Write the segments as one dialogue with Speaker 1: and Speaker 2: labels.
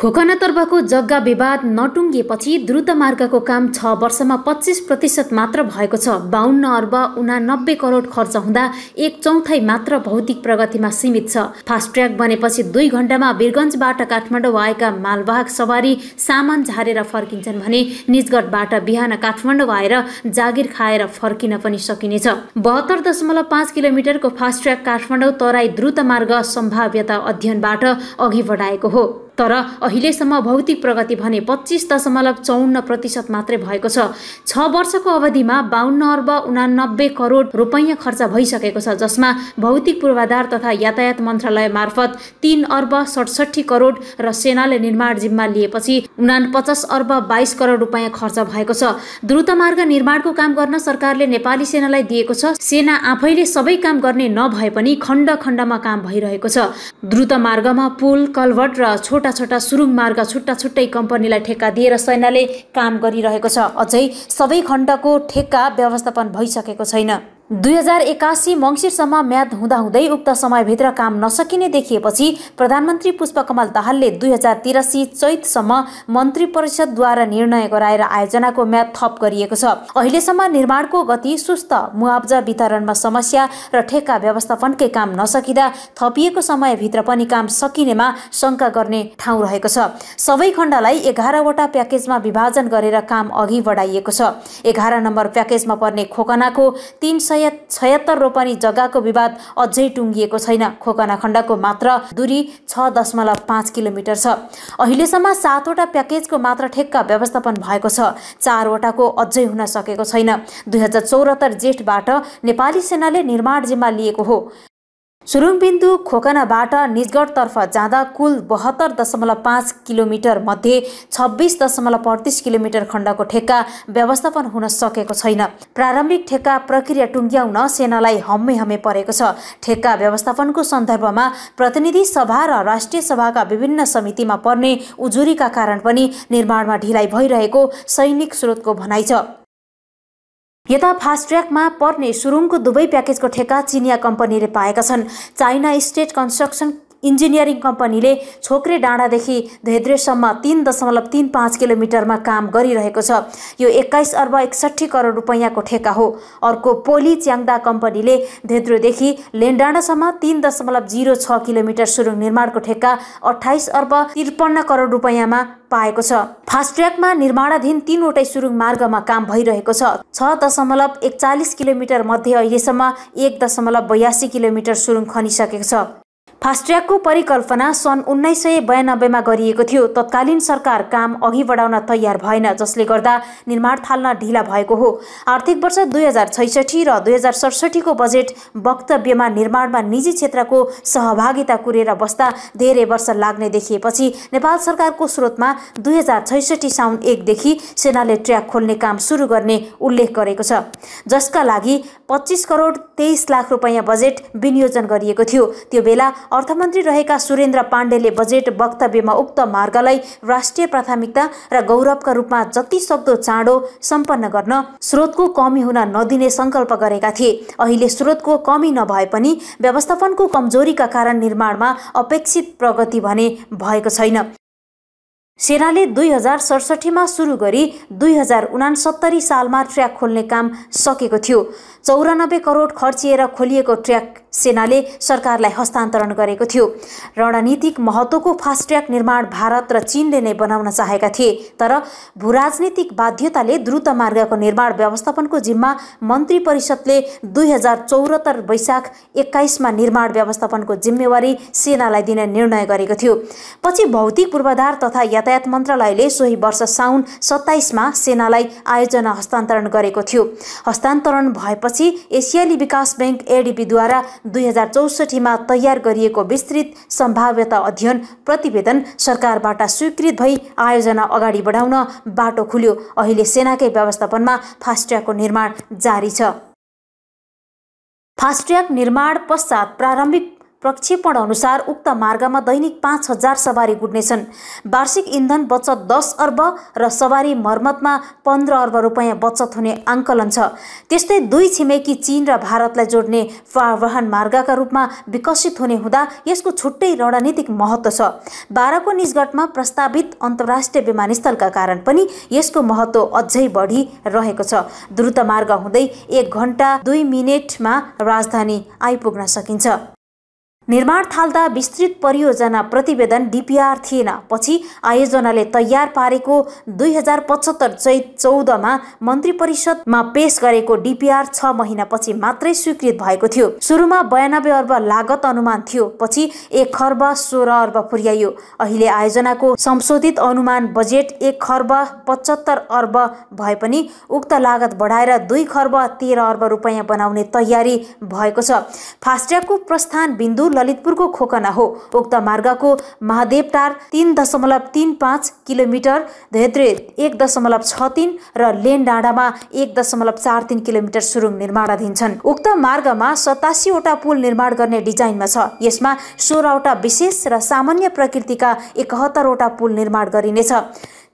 Speaker 1: खोकनातर्फको जग्गा विवाद नटुङ्गिएपछि द्रुत मार्गको काम छ वर्षमा पच्चिस प्रतिशत मात्र भएको छ बाहन्न अर्ब उनानब्बे करोड खर्च हुँदा एक चौथाइ मात्र भौतिक प्रगतिमा सीमित छ फास्ट ट्र्याक बनेपछि दुई घण्टामा वीरगन्जबाट काठमाडौँ आएका मालवाहक सवारी सामान झारेर फर्किन्छन् भने निजगढबाट बिहान काठमाडौँ आएर जागिर खाएर फर्किन पनि सकिनेछ बहत्तर दशमलव पाँच किलोमिटरको ट्र्याक काठमाडौँ तराई द्रुत मार्ग सम्भाव्यता अध्ययनबाट अघि बढाएको हो तर अहिलेसम्म भौतिक प्रगति भने पच्चिस दशमलव चौन्न प्रतिशत मात्रै भएको छ छ वर्षको अवधिमा बाहन्न अर्ब उनानब्बे करोड रुपैयाँ खर्च भइसकेको छ जसमा भौतिक पूर्वाधार तथा यातायात मन्त्रालय मार्फत तिन अर्ब सडसठी करोड र सेनाले निर्माण जिम्मा लिएपछि पचास अर्ब बाइस करोड रुपियाँ खर्च भएको छ द्रुत मार्ग निर्माणको काम गर्न सरकारले नेपाली सेनालाई दिएको छ सेना आफैले सबै काम गर्ने नभए पनि खण्ड खण्डमा काम भइरहेको छ द्रुत मार्गमा पुल कलवट र छोटा छोटा छोटा सुरुङ मार्ग छुट्टा छुट्टै कम्पनीलाई ठेक्का दिएर सेनाले काम गरिरहेको छ अझै सबै खण्डको ठेक्का व्यवस्थापन भइसकेको छैन दुई हजार एकासी मङ्सिरसम्म म्याद हुँदाहुँदै उक्त समयभित्र काम नसकिने देखिएपछि प्रधानमन्त्री पुष्पकमल दाहालले दुई हजार तिरासी चैतसम्म मन्त्री परिषदद्वारा निर्णय गराएर आयोजनाको म्याद थप गरिएको छ अहिलेसम्म निर्माणको गति सुस्त मुआब्जा वितरणमा समस्या र ठेक्का व्यवस्थापनकै काम नसकिँदा थपिएको समयभित्र पनि काम सकिनेमा शङ्का गर्ने ठाउँ रहेको छ सबै खण्डलाई एघारवटा प्याकेजमा विभाजन गरेर काम अघि बढाइएको छ एघार नम्बर प्याकेजमा पर्ने खोकनाको तिन सय सय छयत्तर रोपनी जग्गाको विवाद अझै टुङ्गिएको छैन खोकना खण्डको मात्र दूरी छ दशमलव पाँच किलोमिटर छ अहिलेसम्म सातवटा प्याकेजको मात्र ठेक्का व्यवस्थापन भएको छ चारवटाको अझै हुन सकेको छैन दुई हजार चौरात्तर जेठबाट नेपाली सेनाले निर्माण जिम्मा लिएको हो सुरुङबिन्दु खोकनाबाट निजगढतर्फ जाँदा कुल बहत्तर दशमलव पाँच किलोमिटर मध्ये छब्बिस दशमलव अडतिस किलोमिटर खण्डको ठेक्का व्यवस्थापन हुन सकेको छैन प्रारम्भिक ठेक्का प्रक्रिया टुङ्ग्याउन सेनालाई हम्मे हम्मे परेको छ ठेक्का व्यवस्थापनको सन्दर्भमा प्रतिनिधि सभा र राष्ट्रिय सभाका विभिन्न समितिमा पर्ने उजुरीका कारण पनि निर्माणमा ढिलाइ भइरहेको सैनिक स्रोतको भनाइ छ यता फास्ट्र्याकमा पर्ने सुरुङको दुवै प्याकेजको ठेका चिनिया कम्पनीले पाएका छन् चाइना स्टेट कन्स्ट्रक्सन इन्जिनियरिङ कम्पनीले छोक्रे डाँडादेखि धेद्रेसम्म तिन दशमलव तिन पाँच किलोमिटरमा काम गरिरहेको छ यो एक्काइस अर्ब एकसट्ठी करोड रुपैयाँको ठेका हो अर्को पोली च्याङदा कम्पनीले धेद्रोदेखि लेनडाँडासम्म तिन दशमलव जिरो छ किलोमिटर सुरुङ निर्माणको ठेक्का अठाइस अर्ब त्रिपन्न करोड रुपैयाँमा पाएको छ फास्ट ट्र्याकमा निर्माणाधीन तिनवटै सुरुङ मार्गमा काम भइरहेको छ दशमलव एकचालिस किलोमिटर मध्ये अहिलेसम्म एक दशमलव बयासी किलोमिटर सुरुङ खनिसकेको छ ट्र्याकको परिकल्पना सन् उन्नाइस सय बयानब्बेमा गरिएको थियो तत्कालीन सरकार काम अघि बढाउन तयार भएन जसले गर्दा निर्माण थाल्न ढिला भएको हो आर्थिक वर्ष दुई हजार छैसठी र दुई हजार सडसठीको बजेट वक्तव्यमा निर्माणमा निजी क्षेत्रको सहभागिता कुरेर बस्दा धेरै वर्ष लाग्ने देखिएपछि नेपाल सरकारको स्रोतमा दुई हजार छैसठी साउन एकदेखि सेनाले ट्र्याक खोल्ने काम सुरु गर्ने उल्लेख गरेको छ जसका लागि पच्चिस करोड तेइस लाख रुपैयाँ बजेट विनियोजन गरिएको थियो त्यो बेला अर्थमन्त्री रहेका सुरेन्द्र पाण्डेले बजेट वक्तव्यमा उक्त मार्गलाई राष्ट्रिय प्राथमिकता र गौरवका रूपमा जति सक्दो चाँडो सम्पन्न गर्न स्रोतको कमी हुन नदिने सङ्कल्प गरेका थिए अहिले स्रोतको कमी नभए पनि व्यवस्थापनको कमजोरीका कारण निर्माणमा अपेक्षित प्रगति भने भएको छैन सेनाले दुई हजार सडसठीमा सुरु गरी दुई हजार उनासत्तरी सालमा ट्र्याक खोल्ने काम सकेको थियो चौरानब्बे करोड खर्चिएर खोलिएको ट्र्याक सेनाले सरकारलाई हस्तान्तरण गरेको थियो रणनीतिक महत्त्वको फास्ट्र्याक निर्माण भारत र चीनले नै बनाउन चाहेका थिए तर भूराजनीतिक बाध्यताले द्रुत मार्गको निर्माण व्यवस्थापनको जिम्मा मन्त्री परिषदले दुई हजार चौहत्तर वैशाख एक्काइसमा निर्माण व्यवस्थापनको जिम्मेवारी सेनालाई दिने निर्णय गरेको थियो पछि भौतिक पूर्वाधार तथा यातायात मन्त्रालयले सोही वर्ष साउन सत्ताइसमा सेनालाई आयोजना हस्तान्तरण गरेको थियो हस्तान्तरण भएपछि एसियाली विकास ब्याङ्क एडिपीद्वारा दुई हजार चौसठीमा तयार गरिएको विस्तृत सम्भाव्यता अध्ययन प्रतिवेदन सरकारबाट स्वीकृत भई आयोजना अगाडि बढाउन बाटो खुल्यो अहिले सेनाकै व्यवस्थापनमा फास्ट्यागको निर्माण जारी छ फास्ट्याग निर्माण पश्चात प्रारम्भिक प्रक्षेपण अनुसार उक्त मार्गमा दैनिक पाँच हजार सवारी गुड्नेछन् वार्षिक इन्धन बचत दस अर्ब र सवारी मर्मतमा पन्ध्र अर्ब रुपियाँ बचत हुने आङ्कलन छ त्यस्तै दुई छिमेकी चीन र भारतलाई जोड्ने वाहन मार्गका रूपमा विकसित हुने हुँदा यसको छुट्टै रणनीतिक महत्त्व छ बाह्रको निजगढमा प्रस्तावित अन्तर्राष्ट्रिय विमानस्थलका कारण पनि यसको महत्त्व अझै बढी रहेको छ द्रुत मार्ग हुँदै एक घन्टा दुई मिनेटमा राजधानी आइपुग्न सकिन्छ निर्माण थाल्दा विस्तृत परियोजना प्रतिवेदन डिपिआर थिएन पछि आयोजनाले तयार पारेको दुई हजार पचहत्तर चैत चौधमा मन्त्री परिषदमा पेश गरेको डिपिआर छ महिनापछि मात्रै स्वीकृत भएको थियो सुरुमा बयानब्बे अर्ब लागत अनुमान थियो पछि एक खर्ब सोह्र अर्ब पुर्याइयो अहिले आयोजनाको संशोधित अनुमान बजेट एक खर्ब पचहत्तर अर्ब भए पनि उक्त लागत बढाएर दुई खर्ब तेह्र अर्ब रुपियाँ बनाउने तयारी भएको छ फास्ट्यागको प्रस्थान बिन्दु ललितपुरको खोकना हो उक्त मार्गको महादेवटार तिन दशमलव तिन पाँच किलोमिटर धेत्रे एक दशमलव छ तिन र लेन डाँडामा एक दशमलव चार तिन किलोमिटर सुरुङ निर्माणाधीन छन् उक्त मार्गमा सतासीवटा पुल निर्माण गर्ने डिजाइनमा छ यसमा सोह्रवटा विशेष र सामान्य प्रकृतिका एकहत्तरवटा पुल निर्माण गरिनेछ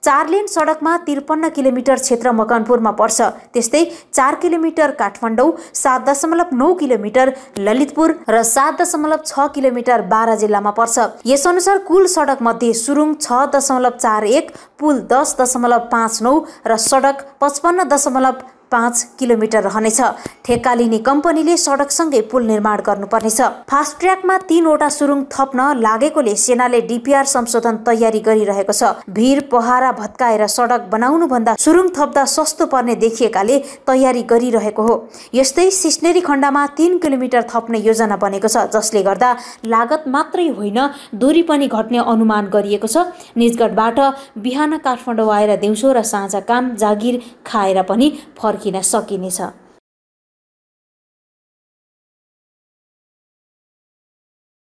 Speaker 1: चार लेन सडकमा त्रिपन्न किलोमिटर क्षेत्र मकनपुरमा पर्छ त्यस्तै चार किलोमिटर काठमाडौँ सात दशमलव नौ किलोमिटर ललितपुर र सात दशमलव छ किलोमिटर बाह्र जिल्लामा पर्छ यसअनुसार कुल सडक मध्ये सुरुङ छ दशमलव चार एक पुल दस दशमलव पाँच नौ र सडक पचपन्न दशमलव पाँच किलोमिटर रहनेछ ठेक्का लिने कम्पनीले सडकसँगै पुल निर्माण गर्नुपर्नेछ फास्ट ट्र्याकमा तीनवटा सुरुङ थप्न लागेकोले सेनाले डिपिआर संशोधन तयारी गरिरहेको छ भिर पहारा भत्काएर सडक बनाउनुभन्दा सुरुङ थप्दा सस्तो पर्ने देखिएकाले तयारी गरिरहेको हो यस्तै सिस्नेरी खण्डमा तीन किलोमिटर थप्ने योजना बनेको छ जसले गर्दा लागत मात्रै होइन दूरी पनि घट्ने अनुमान गरिएको छ निजगढबाट बिहान काठमाडौँ आएर दिउँसो र साँझ काम जागिर खाएर पनि फर्क quienes es quienes